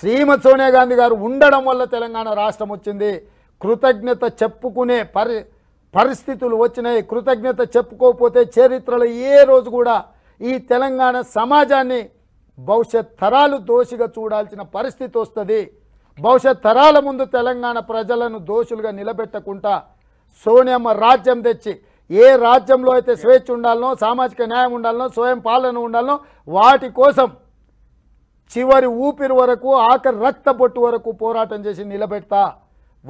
శ్రీమతి సోనియా గాంధీ గారు ఉండడం వల్ల తెలంగాణ రాష్ట్రం వచ్చింది కృతజ్ఞత చెప్పుకునే పరి పరిస్థితులు వచ్చినాయి కృతజ్ఞత చెప్పుకోకపోతే చరిత్రలో ఏ రోజు కూడా ఈ తెలంగాణ సమాజాన్ని భవిష్యత్ తరాలు దోషిగా చూడాల్సిన పరిస్థితి వస్తుంది భవిష్యత్ తరాల ముందు తెలంగాణ ప్రజలను దోషులుగా నిలబెట్టకుండా సోనియమ్మ రాజ్యం తెచ్చి ఏ రాజ్యంలో అయితే స్వేచ్ఛ ఉండాలనో సామాజిక న్యాయం ఉండాలనో స్వయం పాలన ఉండాలనో వాటి కోసం చివరి ఊపిరి వరకు ఆఖరి రక్త బొట్టు వరకు పోరాటం చేసి నిలబెడతా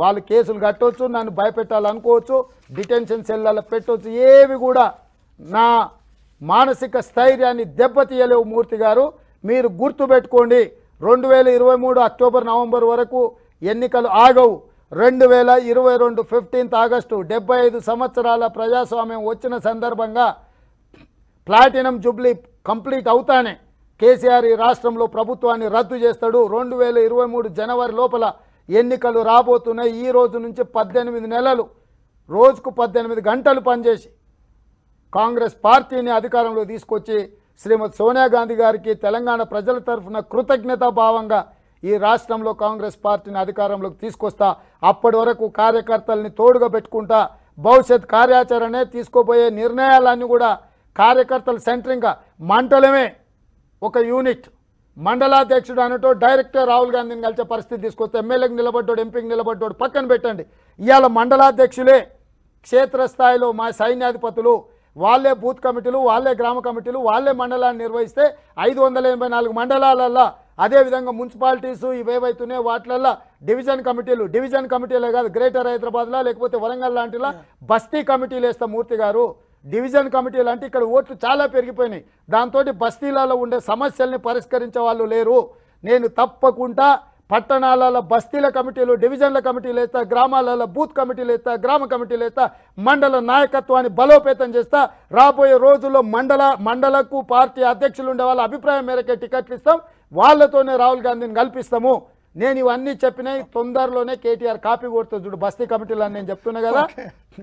వాళ్ళు కేసులు కట్టవచ్చు నన్ను భయపెట్టాలనుకోవచ్చు డిటెన్షన్ సెల్లలో పెట్టవచ్చు ఏవి కూడా నా మానసిక స్థైర్యాన్ని దెబ్బతీయలేవు మూర్తి గారు మీరు గుర్తుపెట్టుకోండి రెండు వేల ఇరవై మూడు అక్టోబర్ నవంబర్ వరకు ఎన్నికలు ఆగవు రెండు వేల ఇరవై రెండు ఫిఫ్టీన్త్ ఆగస్టు డెబ్బై ఐదు సంవత్సరాల ప్రజాస్వామ్యం వచ్చిన సందర్భంగా ప్లాటినం జూబ్లీ కంప్లీట్ అవుతానే కేసీఆర్ ఈ రాష్ట్రంలో ప్రభుత్వాన్ని రద్దు చేస్తాడు రెండు వేల ఇరవై మూడు జనవరి లోపల ఎన్నికలు రాబోతున్నాయి ఈ రోజు నుంచి పద్దెనిమిది నెలలు రోజుకు పద్దెనిమిది గంటలు పనిచేసి కాంగ్రెస్ పార్టీని అధికారంలో తీసుకొచ్చి శ్రీమతి సోనియా గాంధీ గారికి తెలంగాణ ప్రజల తరఫున కృతజ్ఞతాభావంగా ఈ రాష్ట్రంలో కాంగ్రెస్ పార్టీని అధికారంలోకి తీసుకొస్తా అప్పటి వరకు కార్యకర్తల్ని తోడుగా పెట్టుకుంటా భవిష్యత్ కార్యాచరణే తీసుకోబోయే నిర్ణయాలన్నీ కూడా కార్యకర్తల సెంటరింగ్గా మంటలమే ఒక యూనిట్ మండలాధ్యక్షుడు అనటో డైరెక్టర్ రాహుల్ గాంధీని కలిసే పరిస్థితి తీసుకొస్తే ఎమ్మెల్యేకి నిలబడ్డాడు ఎంపీకి నిలబడ్డాడు పక్కన పెట్టండి ఇవాళ మండలాధ్యక్షులే క్షేత్రస్థాయిలో మా సైన్యాధిపతులు వాళ్ళే బూత్ కమిటీలు వాళ్ళే గ్రామ కమిటీలు వాళ్ళే మండలాన్ని నిర్వహిస్తే ఐదు వందల ఎనభై నాలుగు మండలాలల్లో అదేవిధంగా మున్సిపాలిటీసు ఇవేవైతున్నాయో వాటిలల్లో డివిజన్ కమిటీలు డివిజన్ కమిటీలే కాదు గ్రేటర్ హైదరాబాద్లో లేకపోతే వరంగల్ లాంటిలా బస్తీ కమిటీలు వేస్తాం మూర్తి గారు డివిజన్ కమిటీలు అంటే ఇక్కడ ఓట్లు చాలా పెరిగిపోయినాయి దాంతో బస్తీలలో ఉండే సమస్యల్ని పరిష్కరించే వాళ్ళు లేరు నేను తప్పకుండా పట్టణాలలో బస్తీల కమిటీలు డివిజన్ల కమిటీలు వేస్తా గ్రామాలలో బూత్ కమిటీలు వేస్తా గ్రామ కమిటీలు వేస్తా మండల నాయకత్వాన్ని బలోపేతం చేస్తా రాబోయే రోజుల్లో మండల మండలకు పార్టీ అధ్యక్షులు ఉండే వాళ్ళ అభిప్రాయం మేరకే టికెట్లు ఇస్తాం వాళ్ళతోనే రాహుల్ గాంధీని కల్పిస్తాము నేను ఇవన్నీ చెప్పినాయి తొందరలోనే కేటీఆర్ కాపీ కొడుతుంది చూడు బస్తీ కమిటీలు అని నేను చెప్తున్నా కదా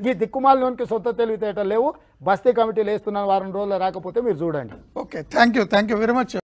ఈ దిక్కుమాలలోనికి సొంత తెలివితేటలు లేవు బస్తీ కమిటీలు వేస్తున్నాను వారం రోజులు రాకపోతే మీరు చూడండి okay thank you thank you very much